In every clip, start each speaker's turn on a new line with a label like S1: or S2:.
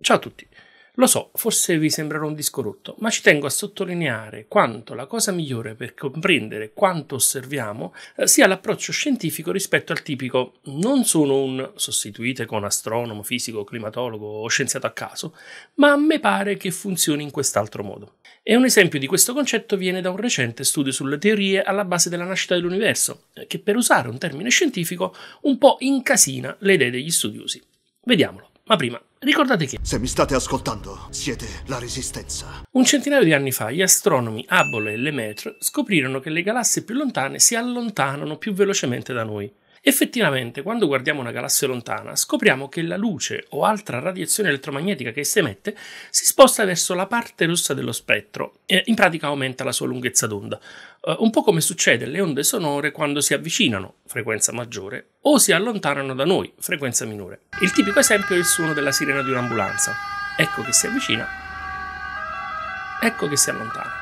S1: Ciao a tutti. Lo so, forse vi sembrerò un disco rotto, ma ci tengo a sottolineare quanto la cosa migliore per comprendere quanto osserviamo eh, sia l'approccio scientifico rispetto al tipico non sono un sostituite con astronomo, fisico, climatologo o scienziato a caso, ma a me pare che funzioni in quest'altro modo. E un esempio di questo concetto viene da un recente studio sulle teorie alla base della nascita dell'universo, eh, che per usare un termine scientifico un po' incasina le idee degli studiosi. Vediamolo, ma prima Ricordate che, se mi state ascoltando, siete la resistenza. Un centinaio di anni fa, gli astronomi Hubble e Lemaitre scoprirono che le galassie più lontane si allontanano più velocemente da noi. Effettivamente, quando guardiamo una galassia lontana, scopriamo che la luce o altra radiazione elettromagnetica che si emette si sposta verso la parte rossa dello spettro e in pratica aumenta la sua lunghezza d'onda, eh, un po' come succede alle onde sonore quando si avvicinano, frequenza maggiore, o si allontanano da noi, frequenza minore. Il tipico esempio è il suono della sirena di un'ambulanza. Ecco che si avvicina, ecco che si allontana.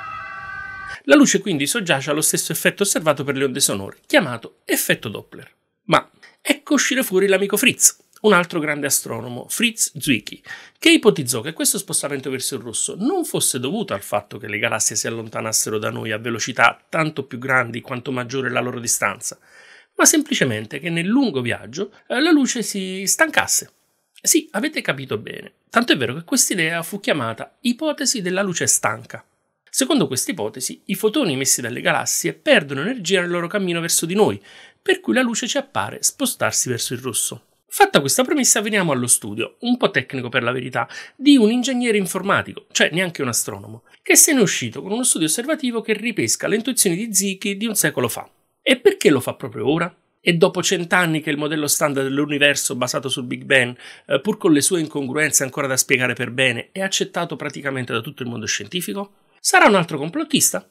S1: La luce quindi soggiace allo stesso effetto osservato per le onde sonore, chiamato effetto Doppler. Ma ecco uscire fuori l'amico Fritz, un altro grande astronomo, Fritz Zwicky, che ipotizzò che questo spostamento verso il rosso non fosse dovuto al fatto che le galassie si allontanassero da noi a velocità tanto più grandi quanto maggiore la loro distanza, ma semplicemente che nel lungo viaggio eh, la luce si stancasse. Sì, avete capito bene. Tanto è vero che quest'idea fu chiamata ipotesi della luce stanca. Secondo questa ipotesi, i fotoni emessi dalle galassie perdono energia nel loro cammino verso di noi, per cui la luce ci appare spostarsi verso il rosso. Fatta questa premessa, veniamo allo studio, un po' tecnico per la verità, di un ingegnere informatico, cioè neanche un astronomo, che se ne è uscito con uno studio osservativo che ripesca le intuizioni di Zicchi di un secolo fa. E perché lo fa proprio ora? E dopo cent'anni che il modello standard dell'universo basato sul Big Bang, eh, pur con le sue incongruenze ancora da spiegare per bene, è accettato praticamente da tutto il mondo scientifico? Sarà un altro complottista?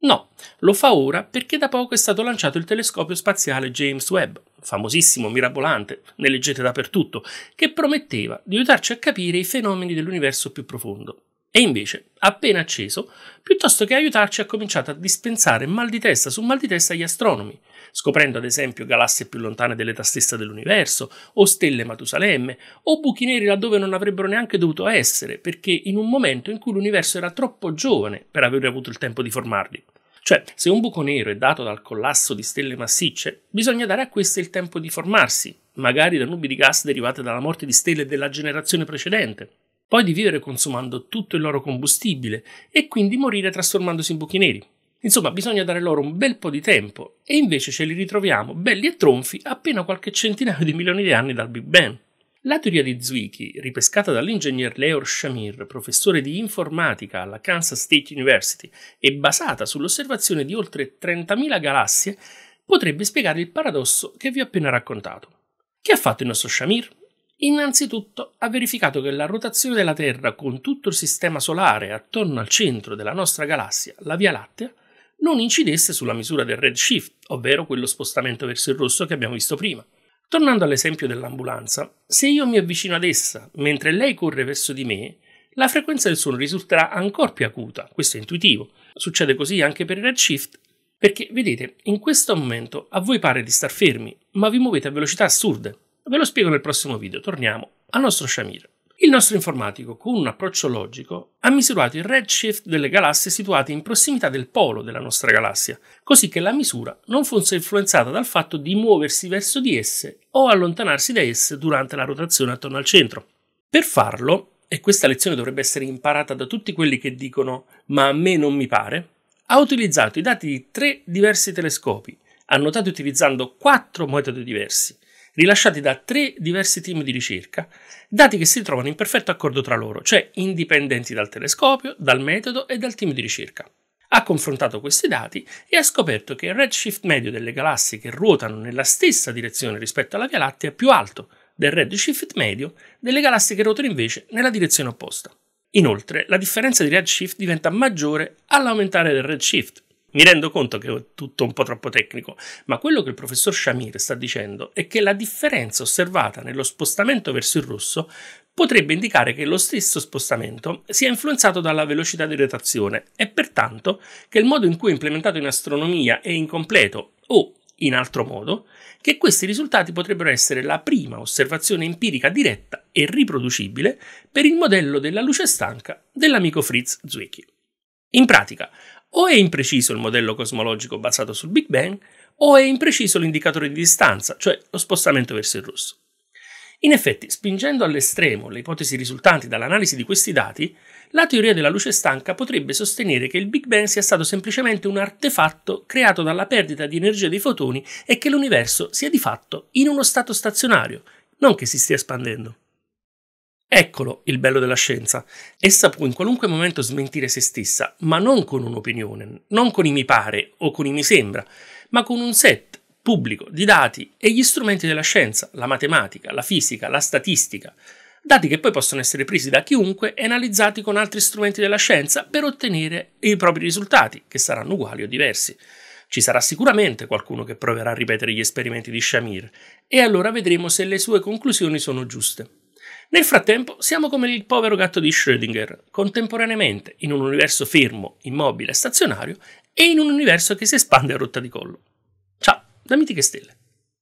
S1: No, lo fa ora perché da poco è stato lanciato il telescopio spaziale James Webb, famosissimo, mirabolante, ne leggete dappertutto, che prometteva di aiutarci a capire i fenomeni dell'universo più profondo. E invece, appena acceso, piuttosto che aiutarci, ha cominciato a dispensare mal di testa su mal di testa agli astronomi, scoprendo ad esempio galassie più lontane dell'età stessa dell'universo, o stelle Matusalemme, o buchi neri laddove non avrebbero neanche dovuto essere, perché in un momento in cui l'universo era troppo giovane per aver avuto il tempo di formarli. Cioè, se un buco nero è dato dal collasso di stelle massicce, bisogna dare a queste il tempo di formarsi, magari da nubi di gas derivate dalla morte di stelle della generazione precedente poi di vivere consumando tutto il loro combustibile e quindi morire trasformandosi in buchi neri. Insomma, bisogna dare loro un bel po' di tempo e invece ce li ritroviamo belli e tronfi appena qualche centinaio di milioni di anni dal Big Bang. La teoria di Zwicky, ripescata dall'ingegner Leor Shamir, professore di informatica alla Kansas State University e basata sull'osservazione di oltre 30.000 galassie, potrebbe spiegare il paradosso che vi ho appena raccontato. Che ha fatto il nostro Shamir? Innanzitutto ha verificato che la rotazione della Terra con tutto il sistema solare attorno al centro della nostra galassia, la Via Lattea, non incidesse sulla misura del redshift, ovvero quello spostamento verso il rosso che abbiamo visto prima. Tornando all'esempio dell'ambulanza, se io mi avvicino ad essa mentre lei corre verso di me, la frequenza del suono risulterà ancora più acuta, questo è intuitivo. Succede così anche per il redshift, perché vedete, in questo momento a voi pare di star fermi, ma vi muovete a velocità assurde. Ve lo spiego nel prossimo video, torniamo al nostro Shamir. Il nostro informatico, con un approccio logico, ha misurato il redshift delle galassie situate in prossimità del polo della nostra galassia, così che la misura non fosse influenzata dal fatto di muoversi verso di esse o allontanarsi da esse durante la rotazione attorno al centro. Per farlo, e questa lezione dovrebbe essere imparata da tutti quelli che dicono ma a me non mi pare, ha utilizzato i dati di tre diversi telescopi, annotati utilizzando quattro metodi diversi, rilasciati da tre diversi team di ricerca, dati che si trovano in perfetto accordo tra loro, cioè indipendenti dal telescopio, dal metodo e dal team di ricerca. Ha confrontato questi dati e ha scoperto che il redshift medio delle galassie che ruotano nella stessa direzione rispetto alla Via Lattea è più alto del redshift medio delle galassie che ruotano invece nella direzione opposta. Inoltre, la differenza di redshift diventa maggiore all'aumentare del redshift, mi rendo conto che è tutto un po' troppo tecnico, ma quello che il professor Shamir sta dicendo è che la differenza osservata nello spostamento verso il rosso potrebbe indicare che lo stesso spostamento sia influenzato dalla velocità di rotazione e pertanto che il modo in cui è implementato in astronomia è incompleto o, in altro modo, che questi risultati potrebbero essere la prima osservazione empirica diretta e riproducibile per il modello della luce stanca dell'amico Fritz Zwicky. In pratica, o è impreciso il modello cosmologico basato sul Big Bang, o è impreciso l'indicatore di distanza, cioè lo spostamento verso il rosso. In effetti, spingendo all'estremo le ipotesi risultanti dall'analisi di questi dati, la teoria della luce stanca potrebbe sostenere che il Big Bang sia stato semplicemente un artefatto creato dalla perdita di energia dei fotoni e che l'universo sia di fatto in uno stato stazionario, non che si stia espandendo. Eccolo il bello della scienza. Essa può in qualunque momento smentire se stessa, ma non con un'opinione, non con i mi pare o con i mi sembra, ma con un set pubblico di dati e gli strumenti della scienza, la matematica, la fisica, la statistica, dati che poi possono essere presi da chiunque e analizzati con altri strumenti della scienza per ottenere i propri risultati, che saranno uguali o diversi. Ci sarà sicuramente qualcuno che proverà a ripetere gli esperimenti di Shamir, e allora vedremo se le sue conclusioni sono giuste. Nel frattempo siamo come il povero gatto di Schrödinger, contemporaneamente in un universo fermo, immobile e stazionario e in un universo che si espande a rotta di collo. Ciao, da Mitiche Stelle.